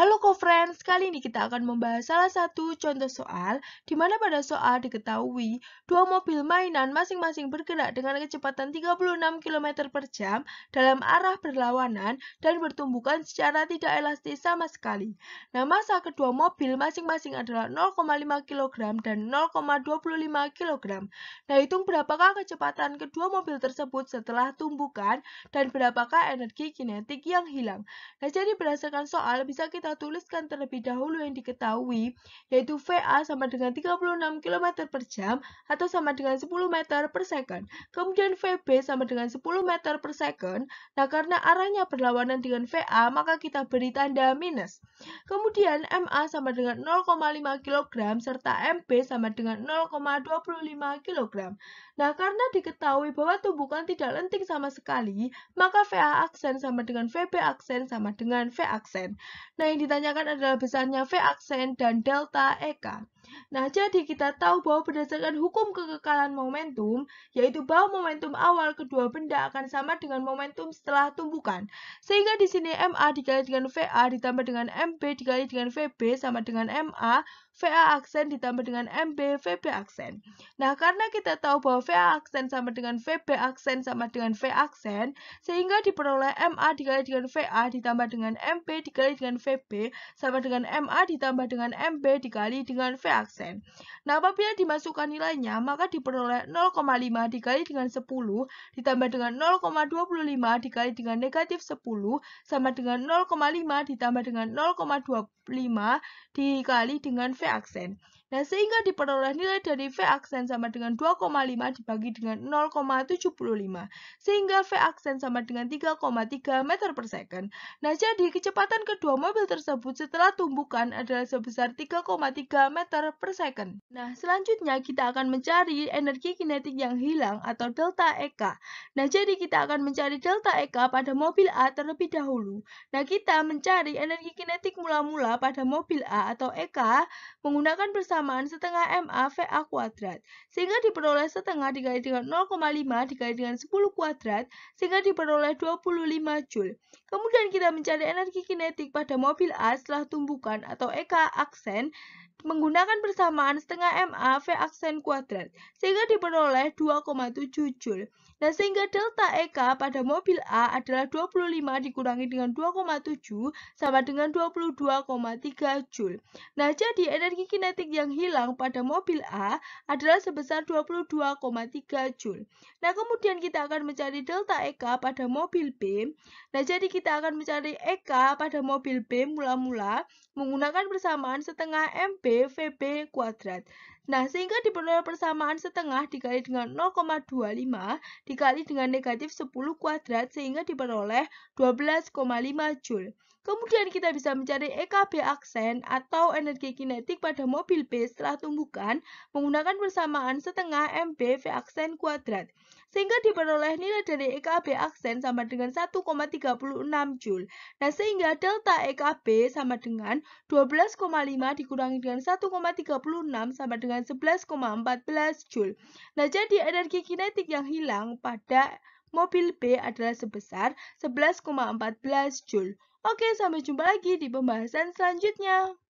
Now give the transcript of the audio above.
Halo co-friends, kali ini kita akan membahas salah satu contoh soal di mana pada soal diketahui dua mobil mainan masing-masing bergerak dengan kecepatan 36 km per jam dalam arah berlawanan dan bertumbukan secara tidak elastis sama sekali. Nah, masa kedua mobil masing-masing adalah 0,5 kg dan 0,25 kg. Nah, hitung berapakah kecepatan kedua mobil tersebut setelah tumbukan dan berapakah energi kinetik yang hilang. Nah, jadi berdasarkan soal bisa kita kita tuliskan terlebih dahulu yang diketahui, yaitu VA sama dengan 36 km per jam atau sama dengan 10 meter per second. Kemudian VB sama dengan 10 meter per second. Nah, karena arahnya berlawanan dengan VA, maka kita beri tanda minus. Kemudian MA sama dengan 0,5 kg serta MB sama dengan 0,25 kg. Nah, karena diketahui bahwa tumbukan tidak lenting sama sekali, maka VA aksen sama dengan VB aksen sama dengan V aksen. Nah, yang ditanyakan adalah besarnya V aksen dan delta EK. Nah, jadi kita tahu bahwa berdasarkan hukum kekekalan momentum, yaitu bahwa momentum awal kedua benda akan sama dengan momentum setelah tumbukan. Sehingga di sini MA dikali dengan VA ditambah dengan MB dikali dengan VB sama dengan MA VA aksen ditambah dengan MB, VB aksen. Nah, karena kita tahu bahwa VA aksen sama dengan VB aksen sama dengan V aksen, sehingga diperoleh MA dikali dengan VA ditambah dengan MB dikali dengan VB sama dengan MA ditambah dengan MB dikali dengan V aksen. Nah, apabila dimasukkan nilainya, maka diperoleh 0,5 dikali dengan 10 ditambah dengan 0,25 dikali dengan negatif 10 sama dengan 0,5 ditambah dengan 0,20 5 dikali dengan V aksen. Nah, sehingga diperoleh nilai dari V aksen sama dengan 2,5 dibagi dengan 0,75, sehingga V aksen sama dengan 3,3 meter per second. Nah, jadi kecepatan kedua mobil tersebut setelah tumbukan adalah sebesar 3,3 meter per second. Nah, selanjutnya kita akan mencari energi kinetik yang hilang atau delta EK. Nah, jadi kita akan mencari delta EK pada mobil A terlebih dahulu. Nah, kita mencari energi kinetik mula-mula pada mobil A atau EK menggunakan persamaan sama setengah MA VA kuadrat. Sehingga diperoleh setengah dikali dengan 0,5 dikali dengan 10 kuadrat, sehingga diperoleh 25 Joule. Kemudian kita mencari energi kinetik pada mobil A setelah tumbukan atau Eka aksen menggunakan persamaan setengah MA V aksen kuadrat, sehingga diperoleh 2,7 Joule. Dan nah, sehingga delta EK pada mobil A adalah 25 dikurangi dengan 2,7 sama dengan 22,3 Joule. Nah, jadi energi kinetik yang hilang pada mobil A adalah sebesar 22,3 Joule. Nah, kemudian kita akan mencari delta EK pada mobil B. Nah, jadi kita akan mencari EK pada mobil B mula-mula menggunakan persamaan setengah mb PFP quadrat Nah, sehingga diperoleh persamaan setengah dikali dengan 0,25 dikali dengan negatif 10 kuadrat sehingga diperoleh 12,5 Joule. Kemudian kita bisa mencari EKB aksen atau energi kinetik pada mobil B setelah tumbukan menggunakan persamaan setengah MB V aksen kuadrat. Sehingga diperoleh nilai dari EKB aksen sama dengan 1,36 Joule. Nah, sehingga delta EKB sama dengan 12,5 dikurangi dengan 1,36 sama dengan dengan 11,14 Joule. Nah, jadi energi kinetik yang hilang pada mobil B adalah sebesar 11,14 Joule. Oke, sampai jumpa lagi di pembahasan selanjutnya.